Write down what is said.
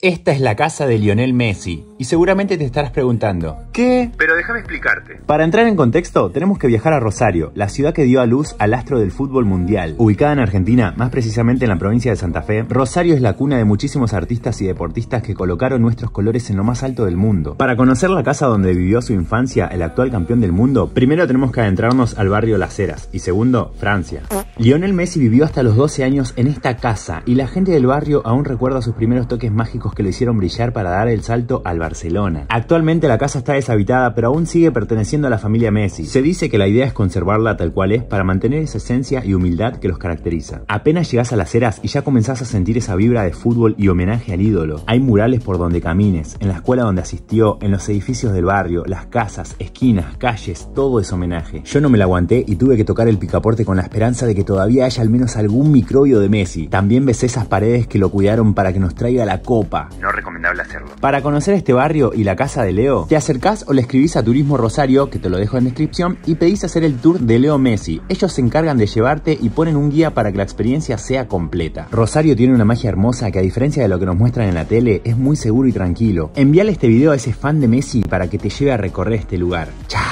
Esta es la casa de Lionel Messi y seguramente te estarás preguntando, ¿qué? Pero déjame explicarte. Para entrar en contexto, tenemos que viajar a Rosario, la ciudad que dio a luz al astro del fútbol mundial. Ubicada en Argentina, más precisamente en la provincia de Santa Fe, Rosario es la cuna de muchísimos artistas y deportistas que colocaron nuestros colores en lo más alto del mundo. Para conocer la casa donde vivió su infancia el actual campeón del mundo, primero tenemos que adentrarnos al barrio Las Heras y segundo, Francia. Lionel Messi vivió hasta los 12 años en esta casa y la gente del barrio aún recuerda sus primeros toques mágicos que lo hicieron brillar para dar el salto al Barcelona. Actualmente la casa está deshabitada pero aún sigue perteneciendo a la familia Messi. Se dice que la idea es conservarla tal cual es para mantener esa esencia y humildad que los caracteriza. Apenas llegas a las eras y ya comenzás a sentir esa vibra de fútbol y homenaje al ídolo. Hay murales por donde camines, en la escuela donde asistió, en los edificios del barrio, las casas, esquinas, calles, todo es homenaje. Yo no me la aguanté y tuve que tocar el picaporte con la esperanza de que todavía hay al menos algún microbio de Messi. También ves esas paredes que lo cuidaron para que nos traiga la copa. No recomendable hacerlo. Para conocer este barrio y la casa de Leo, te acercás o le escribís a Turismo Rosario, que te lo dejo en descripción, y pedís hacer el tour de Leo Messi. Ellos se encargan de llevarte y ponen un guía para que la experiencia sea completa. Rosario tiene una magia hermosa que a diferencia de lo que nos muestran en la tele, es muy seguro y tranquilo. Envíale este video a ese fan de Messi para que te lleve a recorrer este lugar. ¡Chao!